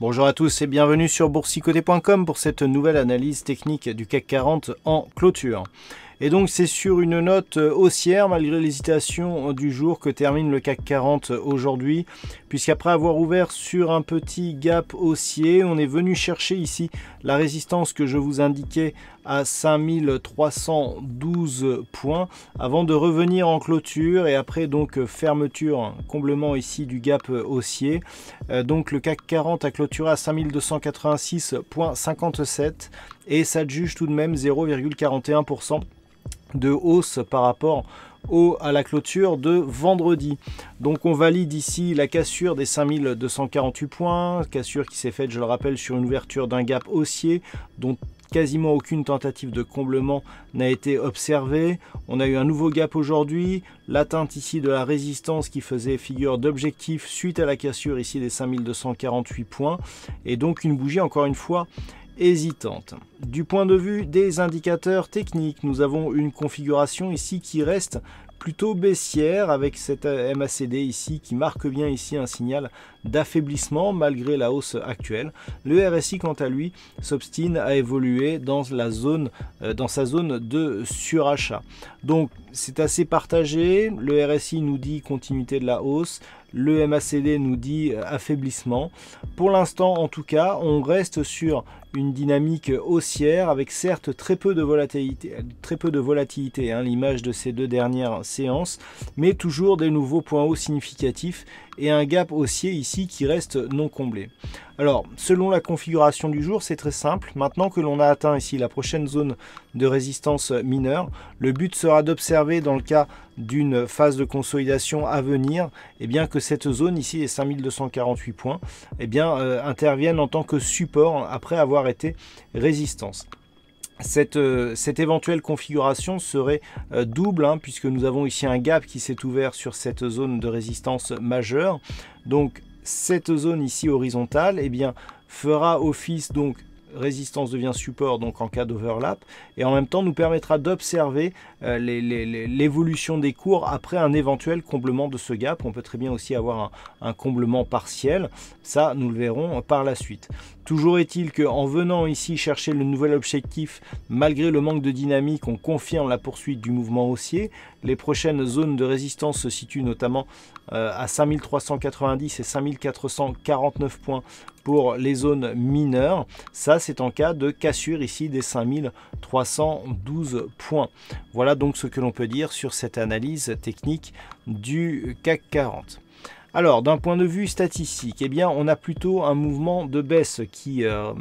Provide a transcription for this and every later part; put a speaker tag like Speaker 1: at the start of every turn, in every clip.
Speaker 1: Bonjour à tous et bienvenue sur boursicoté.com pour cette nouvelle analyse technique du CAC 40 en clôture. Et donc c'est sur une note euh, haussière malgré l'hésitation euh, du jour que termine le CAC 40 euh, aujourd'hui, puisqu'après avoir ouvert sur un petit gap haussier, on est venu chercher ici la résistance que je vous indiquais à 5312 points avant de revenir en clôture et après donc fermeture, hein, comblement ici du gap haussier. donc le CAC 40 a clôturé à 5286.57 et ça juge tout de même 0,41% de hausse par rapport au, à la clôture de vendredi. Donc on valide ici la cassure des 5248 points, cassure qui s'est faite, je le rappelle, sur une ouverture d'un gap haussier dont quasiment aucune tentative de comblement n'a été observée. On a eu un nouveau gap aujourd'hui, l'atteinte ici de la résistance qui faisait figure d'objectif suite à la cassure ici des 5248 points, et donc une bougie encore une fois hésitante. Du point de vue des indicateurs techniques, nous avons une configuration ici qui reste plutôt baissière avec cette MACD ici qui marque bien ici un signal d'affaiblissement malgré la hausse actuelle. Le RSI quant à lui s'obstine à évoluer dans, la zone, euh, dans sa zone de surachat. Donc c'est assez partagé, le RSI nous dit continuité de la hausse, le MACD nous dit euh, affaiblissement. Pour l'instant, en tout cas, on reste sur une dynamique haussière avec certes très peu de volatilité, très peu de volatilité, hein, l'image de ces deux dernières séances, mais toujours des nouveaux points hauts significatifs et un gap haussier ici qui reste non comblé. Alors, selon la configuration du jour, c'est très simple. Maintenant que l'on a atteint ici la prochaine zone de résistance mineure, le but sera d'observer dans le cas d'une phase de consolidation à venir, et eh bien que cette zone ici, les 5248 points, eh bien, euh, intervienne en tant que support après avoir été résistance. Euh, cette, éventuelle configuration serait euh, double hein, puisque nous avons ici un gap qui s'est ouvert sur cette zone de résistance majeure. Donc cette zone ici horizontale eh bien, fera office donc résistance devient support donc en cas d'overlap et en même temps nous permettra d'observer euh, l'évolution des cours après un éventuel comblement de ce gap. On peut très bien aussi avoir un comblement partiel, ça nous le verrons par la suite. Toujours est-il qu'en venant ici chercher le nouvel objectif, malgré le manque de dynamique, on confirme la poursuite du mouvement haussier. Les prochaines zones de résistance se situent notamment euh, à 5390 et 5449 points pour les zones mineures. Ça, c'est en cas de cassure ici des 5312 points. Voilà donc ce que l'on peut dire sur cette analyse technique du CAC 40. Alors, d'un point de vue statistique, eh bien, on a plutôt un mouvement de baisse qui, euh,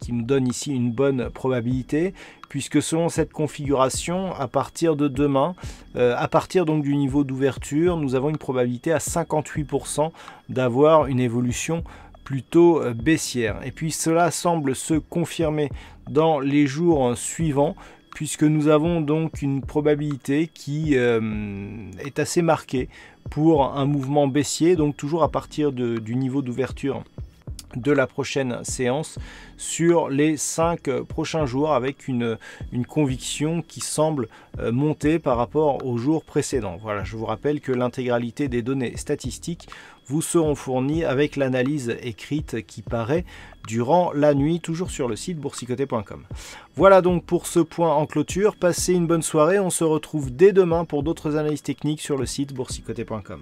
Speaker 1: qui nous donne ici une bonne probabilité, puisque selon cette configuration, à partir de demain, euh, à partir donc du niveau d'ouverture, nous avons une probabilité à 58% d'avoir une évolution plutôt euh, baissière. Et puis cela semble se confirmer dans les jours suivants puisque nous avons donc une probabilité qui euh, est assez marquée pour un mouvement baissier, donc toujours à partir du niveau d'ouverture de la prochaine séance sur les cinq prochains jours avec une, une conviction qui semble euh, monter par rapport aux jours précédents. Voilà, je vous rappelle que l'intégralité des données statistiques vous seront fournies avec l'analyse écrite qui paraît durant la nuit, toujours sur le site boursicoté.com. Voilà donc pour ce point en clôture. Passez une bonne soirée. On se retrouve dès demain pour d'autres analyses techniques sur le site boursicoté.com.